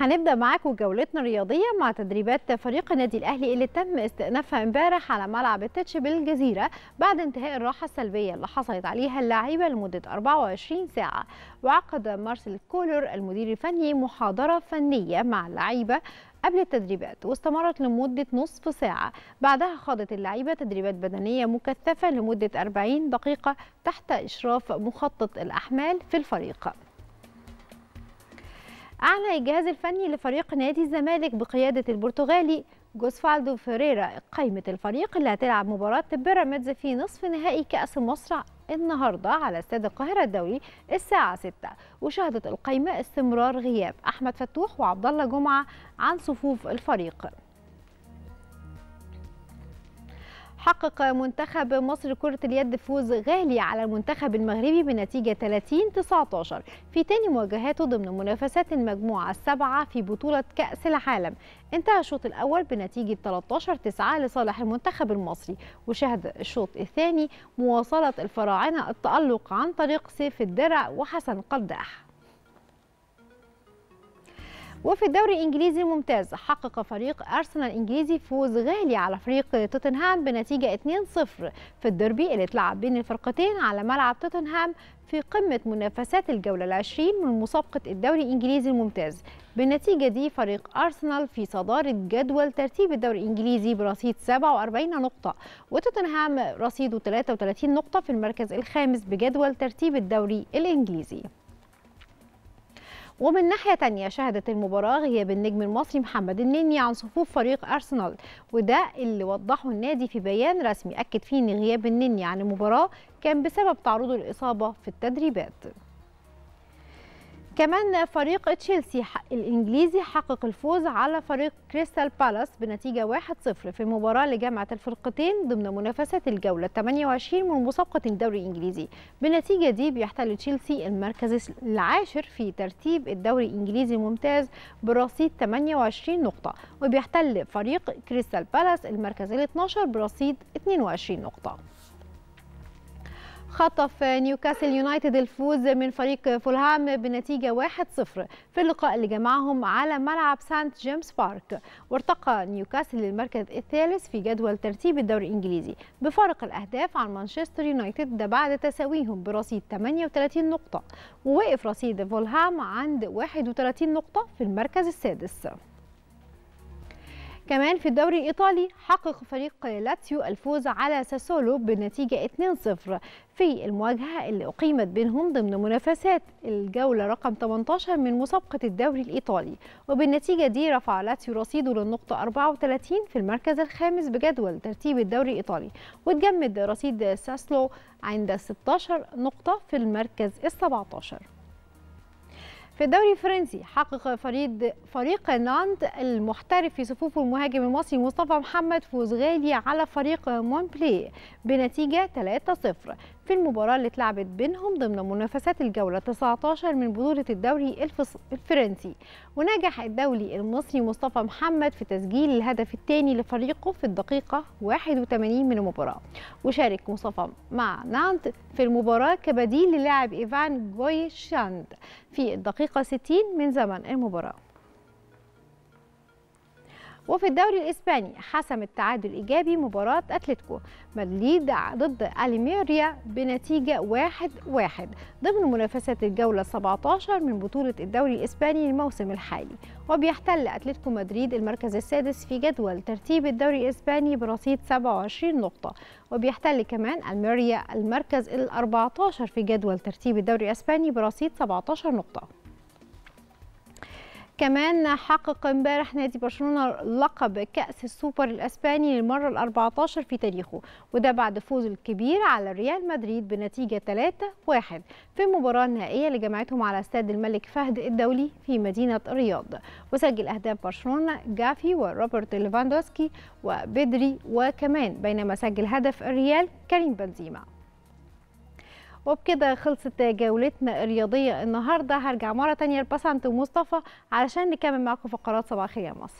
هنبدا معاكم جولتنا الرياضيه مع تدريبات فريق النادي الاهلي اللي تم استئنافها امبارح على ملعب التتش بالجزيره بعد انتهاء الراحه السلبيه اللي حصلت عليها اللعيبه لمده 24 ساعه وعقد مارسيل كولر المدير الفني محاضره فنيه مع اللعيبه قبل التدريبات واستمرت لمدة نصف ساعة بعدها خاضت اللعيبة تدريبات بدنية مكثفة لمدة 40 دقيقة تحت إشراف مخطط الأحمال في الفريق أعلى الجهاز الفني لفريق نادي الزمالك بقيادة البرتغالي جوسفالدو فيريرا قائمة الفريق اللي هتلعب مباراة بيراميدز في نصف نهائي كأس مصر النهاردة على استاد القاهرة الدولي الساعة 6 وشهدت القائمة استمرار غياب أحمد فتوح وعبد الله جمعة عن صفوف الفريق حقق منتخب مصر كرة اليد فوز غالي على المنتخب المغربي بنتيجة 30-19 في تاني مواجهاته ضمن منافسات المجموعة السبعة في بطولة كأس العالم انتهى الشوط الأول بنتيجة 13-9 لصالح المنتخب المصري وشهد الشوط الثاني مواصلة الفراعنة التألق عن طريق سيف الدرع وحسن قداح وفي الدوري الانجليزي الممتاز حقق فريق ارسنال الانجليزي فوز غالي على فريق توتنهام بنتيجه 2-0 في الديربي اللي اتلعب بين الفرقتين على ملعب توتنهام في قمة منافسات الجولة العشرين من مسابقة الدوري الإنجليزي الممتاز بالنتيجة دي فريق أرسنال في صدارة جدول ترتيب الدوري الإنجليزي برصيد 47 نقطة وتوتنهام رصيده 33 نقطة في المركز الخامس بجدول ترتيب الدوري الإنجليزي ومن ناحية تانية شهدت المباراة غياب النجم المصري محمد النني عن صفوف فريق أرسنال وده اللي وضحه النادي في بيان رسمي أكد فيه أن غياب النني عن المباراة كان بسبب تعرضه للإصابة في التدريبات كمان فريق تشيلسي الانجليزي حقق الفوز على فريق كريستال بالاس بنتيجه 1-0 في مباراه لجامعه الفرقتين ضمن منافسه الجوله 28 من مسابقه الدوري الانجليزي بالنتيجه دي بيحتل تشيلسي المركز العاشر في ترتيب الدوري الانجليزي الممتاز برصيد 28 نقطه وبيحتل فريق كريستال بالاس المركز ال 12 برصيد 22 نقطه خطف نيوكاسل يونايتد الفوز من فريق فولهام بنتيجة 1-0 في اللقاء اللي جمعهم على ملعب سانت جيمس بارك وارتقى نيوكاسل للمركز الثالث في جدول ترتيب الدوري الإنجليزي بفارق الأهداف عن مانشستر يونايتد ده بعد تساويهم برصيد 38 نقطة ووقف رصيد فولهام عند 31 نقطة في المركز السادس كمان في الدوري الإيطالي حقق فريق لاتسيو الفوز على ساسولو بنتيجة 2-0 في المواجهة اللي أقيمت بينهم ضمن منافسات الجولة رقم 18 من مسابقة الدوري الإيطالي وبالنتيجة دي رفع لاتسيو رصيده للنقطة 34 في المركز الخامس بجدول ترتيب الدوري الإيطالي وتجمد رصيد ساسلو عند 16 نقطة في المركز ال 17 في الدوري الفرنسي حقق فريد فريق نانت المحترف في صفوف المهاجم المصري مصطفى محمد فوز غالي على فريق مونبلي بنتيجة 3-0 في المباراة اللي اتلعبت بينهم ضمن منافسات الجولة 19 من بطولة الدوري الفرنسي ونجح الدولي المصري مصطفى محمد في تسجيل الهدف الثاني لفريقه في الدقيقة 81 من المباراة وشارك مصطفى مع نانت في المباراة كبديل للاعب إيفان جويشاند في الدقيقة 60 من زمن المباراة وفي الدوري الإسباني حسم التعادل إيجابي مباراة أتلتيكو مدريد ضد أليميريا بنتيجة 1-1 ضمن منافسات الجولة 17 من بطولة الدوري الإسباني الموسم الحالي وبيحتل أتلتيكو مدريد المركز السادس في جدول ترتيب الدوري الإسباني برصيد 27 نقطة وبيحتل كمان ألميريا المركز ال 14 في جدول ترتيب الدوري الإسباني برصيد 17 نقطة كمان حقق امبارح نادي برشلونه لقب كاس السوبر الاسباني للمره ال 14 في تاريخه وده بعد فوز الكبير على ريال مدريد بنتيجه 3-1 في المباراه النهائيه اللي جمعتهم على استاد الملك فهد الدولي في مدينه الرياض وسجل اهداف برشلونه جافي وروبرت ليفاندوسكي وبدري وكمان بينما سجل هدف الريال كريم بنزيما وبكده خلصت جولتنا الرياضيه النهارده هرجع مره تانية لباسنت ومصطفى علشان نكمل معاكم فقرات صباح الخير يا مصر